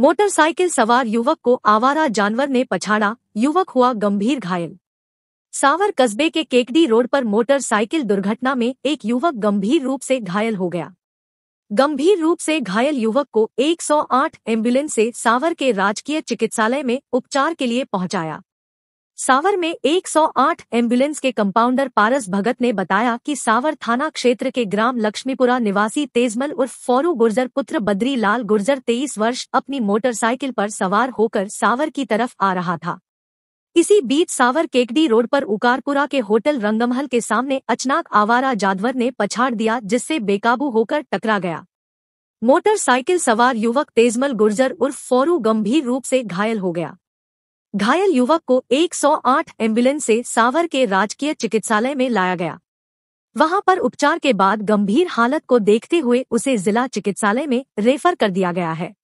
motorcycle सवार युवक को आवारा जानवर ने पछाड़ा युवक हुआ गंभीर घायल सावर कस्बे के केकडी रोड पर मोटरसाइकिल दुर्घटना में एक युवक गंभीर रूप से घायल हो गया गंभीर रूप से घायल युवक को 108 एम्बुलेंस से सावर के राजकीय चिकित्सालय में उपचार के लिए पहुंचाया सावर में 108 एम्बुलेंस के कंपाउंडर पारस भगत ने बताया कि सावर थाना क्षेत्र के ग्राम लक्ष्मीपुरा निवासी तेजमल उर्फ फौरू गुर्जर पुत्र बद्री लाल गुर्जर 23 वर्ष अपनी मोटरसाइकिल पर सवार होकर सावर की तरफ आ रहा था इसी बीच सावर केकडी रोड पर उकारपुरा के होटल रंगमहल के सामने अचानक आवारा जादवर ने पछाड़ दिया जिससे बेकाबू होकर टकरा गया मोटरसाइकिल सवार युवक तेजमल गुर्जर उर्फ फौरू गंभीर रूप से घायल हो गया घायल युवक को 108 एम्बुलेंस से सावर के राजकीय चिकित्सालय में लाया गया वहां पर उपचार के बाद गंभीर हालत को देखते हुए उसे जिला चिकित्सालय में रेफर कर दिया गया है